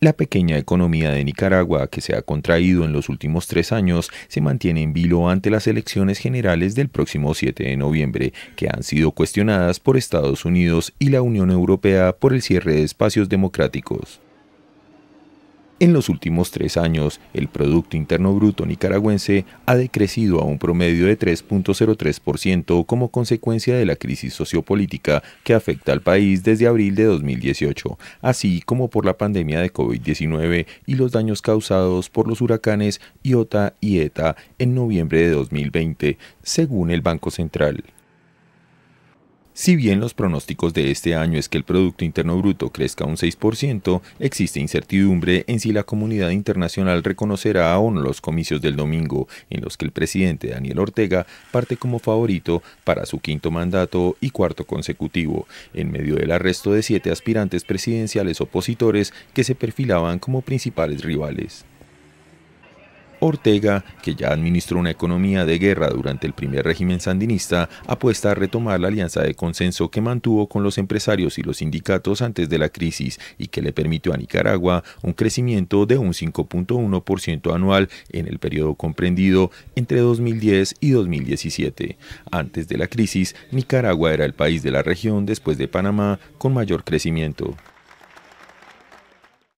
La pequeña economía de Nicaragua, que se ha contraído en los últimos tres años, se mantiene en vilo ante las elecciones generales del próximo 7 de noviembre, que han sido cuestionadas por Estados Unidos y la Unión Europea por el cierre de espacios democráticos. En los últimos tres años, el Producto Interno Bruto nicaragüense ha decrecido a un promedio de 3.03% como consecuencia de la crisis sociopolítica que afecta al país desde abril de 2018, así como por la pandemia de COVID-19 y los daños causados por los huracanes Iota y Eta en noviembre de 2020, según el Banco Central. Si bien los pronósticos de este año es que el Producto Interno Bruto crezca un 6%, existe incertidumbre en si la comunidad internacional reconocerá aún los comicios del domingo, en los que el presidente Daniel Ortega parte como favorito para su quinto mandato y cuarto consecutivo, en medio del arresto de siete aspirantes presidenciales opositores que se perfilaban como principales rivales. Ortega, que ya administró una economía de guerra durante el primer régimen sandinista, apuesta a retomar la alianza de consenso que mantuvo con los empresarios y los sindicatos antes de la crisis y que le permitió a Nicaragua un crecimiento de un 5.1% anual en el periodo comprendido entre 2010 y 2017. Antes de la crisis, Nicaragua era el país de la región después de Panamá con mayor crecimiento.